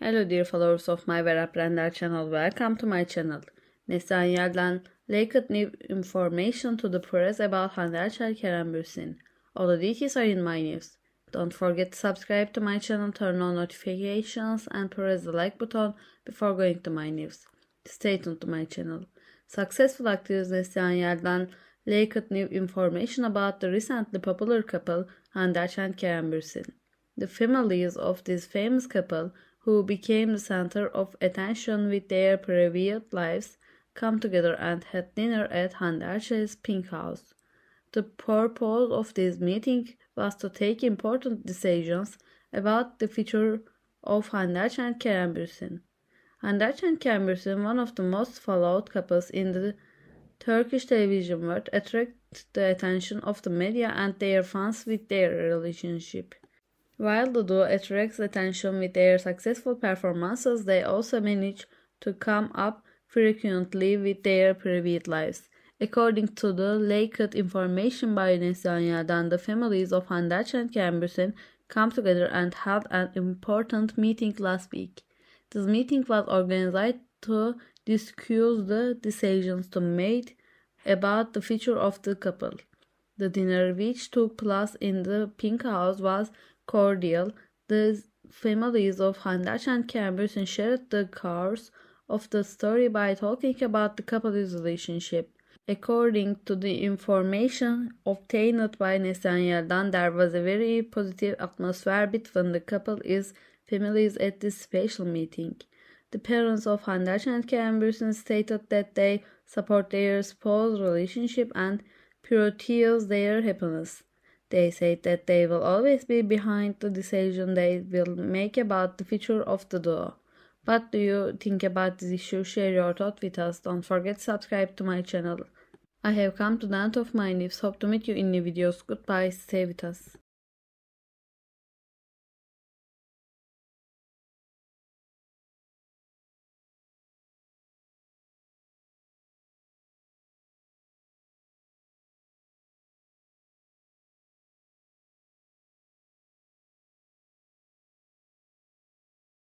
Hello dear followers of my Veraprender channel, welcome to my channel. Neslihan Yerden leaked new information to the press about Hande Çelker and Bürsin. All the details are in my news. Don't forget to subscribe to my channel, turn on notifications and press the like button before going to my news. Stay tuned to my channel. Successful actress Neslihan Yerden leaked new information about the recently popular couple Hande Çelker and Bürsin. The families of this famous couple who became the center of attention with their private lives, come together and had dinner at Handarche's pink house. The purpose of this meeting was to take important decisions about the future of Handache and Kerem Bürsin. Handache and Kerem Bürsin, one of the most followed couples in the Turkish television world, attracted the attention of the media and their fans with their relationship. While the duo attracts attention with their successful performances, they also manage to come up frequently with their private lives. According to the leaked information by Nesanya, the families of Handach and Cambusin come together and held an important meeting last week. This meeting was organized to discuss the decisions to made about the future of the couple. The dinner which took place in the Pink House was cordial. The families of Handash and Camberton shared the course of the story by talking about the couple's relationship. According to the information obtained by Netanyahu, there was a very positive atmosphere between the couple is families at this special meeting. The parents of Handash and Camberton stated that they support their spouse relationship and curtails their happiness. They say that they will always be behind the decision they will make about the future of the duo. What do you think about this issue? Share your thought with us. Don't forget to subscribe to my channel. I have come to the end of my news. Hope to meet you in new videos. Goodbye. Stay with us.